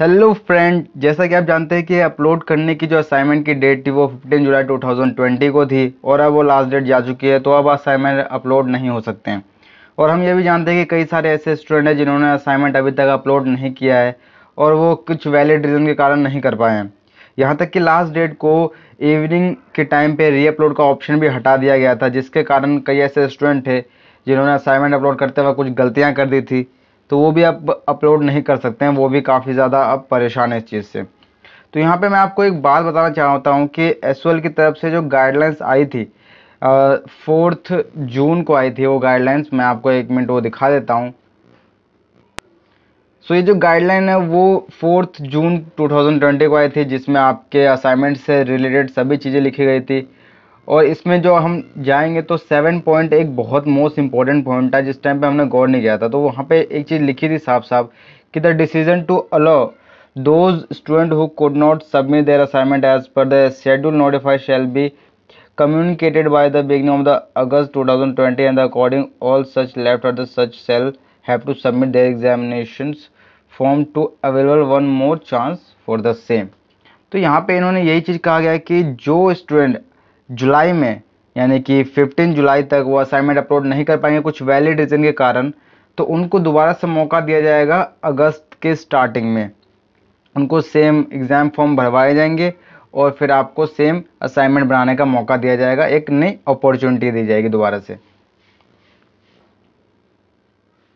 hello friend जैसा कि आप जानते हैं कि अपलोड करने की जो असाइनमेंट की डेट थी वो 15 जुलाई 2020 को थी और अब वो लास्ट डेट जा चुकी है तो अब असाइनमेंट अपलोड नहीं हो सकते हैं और हम ये भी जानते हैं कि कई सारे ऐसे स्टूडेंट हैं जिन्होंने असाइनमेंट अभी तक अपलोड नहीं किया है और वो कुछ वैलिड रीज़न के कारण नहीं कर पाए हैं यहाँ तक कि लास्ट डेट को इवनिंग के टाइम पर रीअपलोड का ऑप्शन भी हटा दिया गया था जिसके कारण कई ऐसे स्टूडेंट थे जिन्होंने असाइनमेंट अपलोड करते वक्त कुछ गलतियाँ कर दी थी तो वो भी आप अपलोड नहीं कर सकते हैं वो भी काफ़ी ज़्यादा अब परेशान है इस चीज़ से तो यहाँ पे मैं आपको एक बात बताना चाहता हूँ कि एस की तरफ से जो गाइडलाइंस आई थी फोर्थ जून को आई थी वो गाइडलाइंस मैं आपको एक मिनट वो दिखा देता हूँ सो so, ये जो गाइडलाइन है वो फोर्थ जून 2020 को आई थी जिसमें आपके असाइनमेंट से रिलेटेड सभी चीज़ें लिखी गई थी और इसमें जो हम जाएंगे तो सेवन पॉइंट एक बहुत मोस्ट इंपॉर्टेंट पॉइंट है जिस टाइम पे हमने गौर नहीं किया था तो वहाँ पे एक चीज़ लिखी थी साफ साफ कि the decision to allow those student who could not submit their assignment as per the schedule notify shall be communicated by the beginning of the August two thousand twenty and according all such left the such shall have to submit their examination form to available one more chance for the same तो यहाँ पे इन्होंने यही चीज़ कहा गया कि जो student जुलाई में यानी कि 15 जुलाई तक वो असाइनमेंट अपलोड नहीं कर पाएंगे कुछ वैलिड रीज़न के कारण तो उनको दोबारा से मौका दिया जाएगा अगस्त के स्टार्टिंग में उनको सेम एग्ज़ाम फॉर्म भरवाए जाएंगे और फिर आपको सेम असाइनमेंट बनाने का मौका दिया जाएगा एक नई अपॉर्चुनिटी दी जाएगी दोबारा से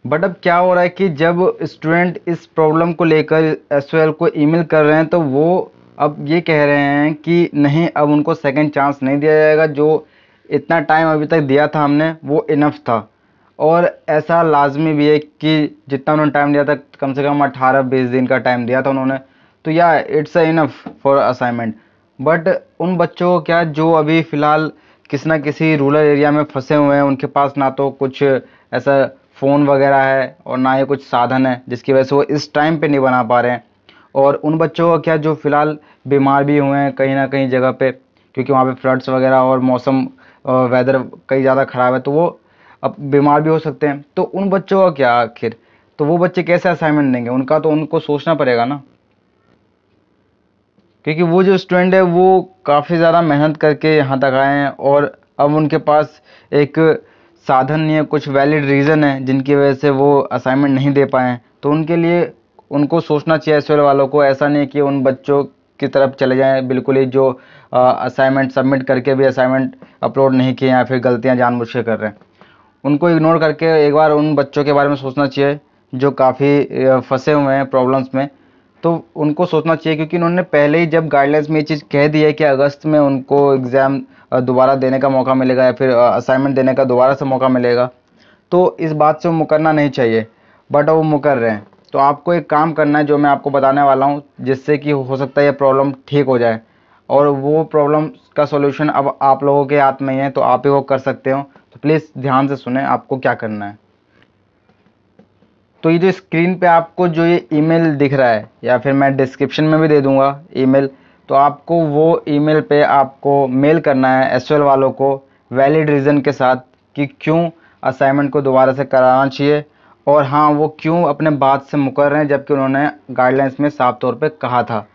बट अब क्या हो रहा है कि जब स्टूडेंट इस प्रॉब्लम को लेकर एस को ईमेल कर रहे हैं तो वो अब ये कह रहे हैं कि नहीं अब उनको सेकंड चांस नहीं दिया जाएगा जो इतना टाइम अभी तक दिया था हमने वो इनफ था और ऐसा लाजमी भी है कि जितना उन्होंने टाइम दिया था कम से कम अठारह बीस दिन का टाइम दिया था उन्होंने तो या it's a enough for assignment but उन बच्चों को क्या जो अभी फ़िलहाल किसी ना किसी रूरल एरिया में फंसे हुए हैं उनके पास ना तो कुछ ऐसा फ़ोन वगैरह है और ना ही कुछ साधन है जिसकी वजह से वो इस टाइम पे नहीं बना पा रहे हैं और उन बच्चों का क्या जो फ़िलहाल बीमार भी हुए हैं कहीं ना कहीं जगह पे क्योंकि वहाँ पे फ्लड्स वगैरह और मौसम वेदर कई ज़्यादा ख़राब है तो वो अब बीमार भी हो सकते हैं तो उन बच्चों का क्या आखिर तो वो बच्चे कैसे असाइनमेंट देंगे उनका तो उनको सोचना पड़ेगा ना क्योंकि वो जो स्टूडेंट है वो काफ़ी ज़्यादा मेहनत करके यहाँ तक आए हैं और अब उनके पास एक साधन या कुछ वैलिड रीज़न है जिनकी वजह से वो असाइनमेंट नहीं दे पाए हैं तो उनके लिए उनको सोचना चाहिए एस वालों को ऐसा नहीं कि उन बच्चों की तरफ चले जाएं बिल्कुल ही जो असाइनमेंट सबमिट करके भी असाइनमेंट अपलोड नहीं किए या फिर गलतियां जानबूझ के कर रहे हैं उनको इग्नोर करके एक बार उन बच्चों के बारे में सोचना चाहिए जो काफ़ी फंसे हुए हैं प्रॉब्लम्स में तो उनको सोचना चाहिए क्योंकि उन्होंने पहले ही जब गाइडलाइंस में ये चीज़ कह दी है कि अगस्त में उनको एग्ज़ाम दोबारा देने का मौका मिलेगा या फिर असाइनमेंट देने का दोबारा से मौका मिलेगा तो इस बात से वो मुकरना नहीं चाहिए बट वो मुकर रहे हैं तो आपको एक काम करना है जो मैं आपको बताने वाला हूँ जिससे कि हो सकता है ये प्रॉब्लम ठीक हो जाए और वो प्रॉब्लम का सोल्यूशन अब आप लोगों के हाथ में ही है तो आप ही वो कर सकते हो तो प्लीज़ ध्यान से सुने आपको क्या करना है तो ये जो स्क्रीन पे आपको जो ये ईमेल दिख रहा है या फिर मैं डिस्क्रिप्शन में भी दे दूंगा ईमेल तो आपको वो ईमेल पे आपको मेल करना है एस वालों को वैलिड रीज़न के साथ कि क्यों असाइनमेंट को दोबारा से कराना चाहिए और हाँ वो क्यों अपने बात से मुकर रहे हैं जबकि उन्होंने गाइडलाइंस में साफ तौर पे कहा था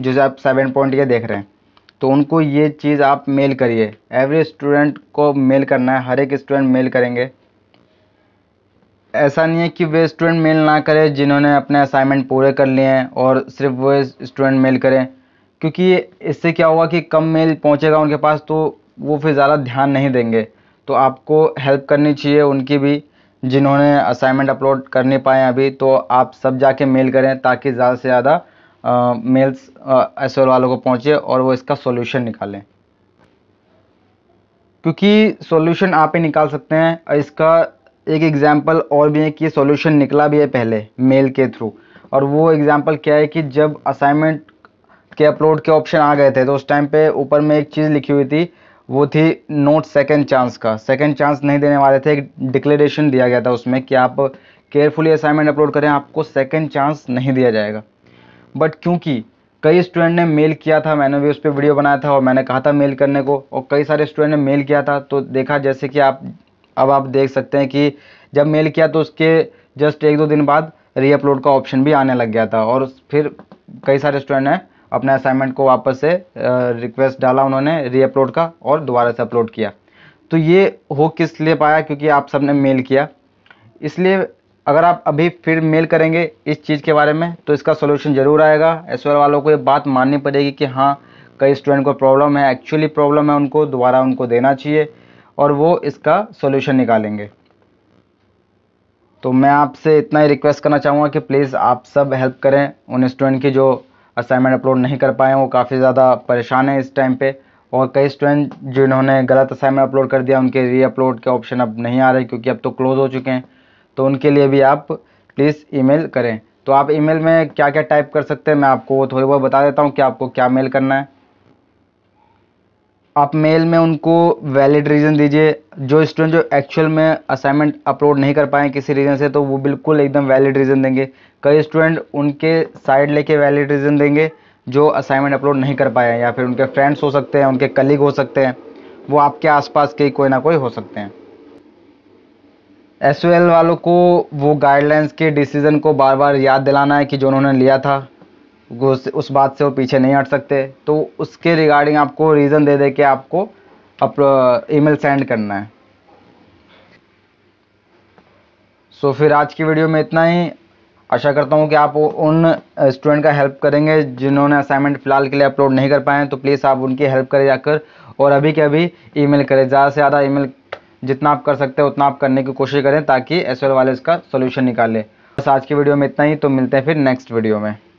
जो आप सेवन पॉइंट ये देख रहे हैं तो उनको ये चीज़ आप मेल करिए एवरी स्टूडेंट को मेल करना है हर एक स्टूडेंट मेल करेंगे ऐसा नहीं है कि वे स्टूडेंट मेल ना करें जिन्होंने अपने असाइनमेंट पूरे कर लिए हैं और सिर्फ वे स्टूडेंट मेल करें क्योंकि इससे क्या होगा कि कम मेल पहुंचेगा उनके पास तो वो फिर ज़्यादा ध्यान नहीं देंगे तो आपको हेल्प करनी चाहिए उनकी भी जिन्होंने असाइनमेंट अपलोड कर नहीं पाए अभी तो आप सब जाके मेल करें ताकि ज़्यादा से ज़्यादा मेल्स एस वालों को पहुँचे और वो इसका सोल्यूशन निकालें क्योंकि सॉल्यूशन आप ही निकाल सकते हैं और इसका एक एग्जाम्पल और भी है कि सॉल्यूशन निकला भी है पहले मेल के थ्रू और वो एग्जाम्पल क्या है कि जब असाइनमेंट के अपलोड के ऑप्शन आ गए थे तो उस टाइम पे ऊपर में एक चीज़ लिखी हुई थी वो थी नोट सेकेंड चांस का सेकेंड चांस नहीं देने वाले थे एक डिक्लेरेशन दिया गया था उसमें कि आप केयरफुली असाइनमेंट अपलोड करें आपको सेकेंड चांस नहीं दिया जाएगा बट क्योंकि कई स्टूडेंट ने मेल किया था मैंने भी उस पर वीडियो बनाया था और मैंने कहा था मेल करने को और कई सारे स्टूडेंट ने मेल किया था तो देखा जैसे कि आप अब आप देख सकते हैं कि जब मेल किया तो उसके जस्ट एक दो दिन बाद रीअपलोड का ऑप्शन भी आने लग गया था और फिर कई सारे स्टूडेंट ने अपने असाइनमेंट को वापस से रिक्वेस्ट डाला उन्होंने रीअपलोड का और दोबारा से अपलोड किया तो ये हो किस लिए पाया क्योंकि आप सब ने मेल किया इसलिए अगर आप अभी फिर मेल करेंगे इस चीज़ के बारे में तो इसका सोल्यूशन ज़रूर आएगा एस वालों को ये बात माननी पड़ेगी कि हाँ कई स्टूडेंट को प्रॉब्लम है एक्चुअली प्रॉब्लम है उनको दोबारा उनको देना चाहिए और वो इसका सोल्यूशन निकालेंगे तो मैं आपसे इतना ही रिक्वेस्ट करना चाहूँगा कि प्लीज़ आप सब हेल्प करें उन स्टूडेंट की जो असाइनमेंट अपलोड नहीं कर पाए वो काफ़ी ज़्यादा परेशान हैं इस टाइम पे और कई स्टूडेंट जिन्होंने गलत असाइनमेंट अपलोड कर दिया उनके री अपलोड के ऑप्शन अब नहीं आ रहे क्योंकि अब तो क्लोज़ हो चुके हैं तो उनके लिए भी आप प्लीज़ ईमेल करें तो आप ईमेल में क्या क्या टाइप कर सकते हैं मैं आपको थोड़ी बहुत बता देता हूँ कि आपको क्या मेल करना है आप मेल में उनको वैलिड रीज़न दीजिए जो स्टूडेंट जो एक्चुअल में असाइनमेंट अपलोड नहीं कर पाए किसी रीज़न से तो वो बिल्कुल एकदम वैलिड रीज़न देंगे कई स्टूडेंट उनके साइड लेके वैलिड रीज़न देंगे जो असाइनमेंट अपलोड नहीं कर पाए या फिर उनके फ्रेंड्स हो सकते हैं उनके कलीग हो सकते हैं वो आपके आसपास के कोई ना कोई हो सकते हैं एस वालों को वो गाइडलाइंस के डिसीज़न को बार बार याद दिलाना है कि जो उन्होंने लिया था उस बात से वो पीछे नहीं हट सकते तो उसके रिगार्डिंग आपको रीज़न दे दे के आपको अप ईमेल सेंड करना है सो so, फिर आज की वीडियो में इतना ही आशा करता हूँ कि आप उन स्टूडेंट का हेल्प करेंगे जिन्होंने असाइनमेंट फ़िलहाल के लिए अपलोड नहीं कर पाए तो प्लीज़ आप उनकी हेल्प करें जाकर और अभी के अभी ईमेल करें ज़्यादा से ज़्यादा ईमेल जितना आप कर सकते हैं उतना आप करने की कोशिश करें ताकि एस वाले इसका सोल्यूशन निकालें बस आज की वीडियो में इतना ही तो मिलते हैं फिर नेक्स्ट वीडियो में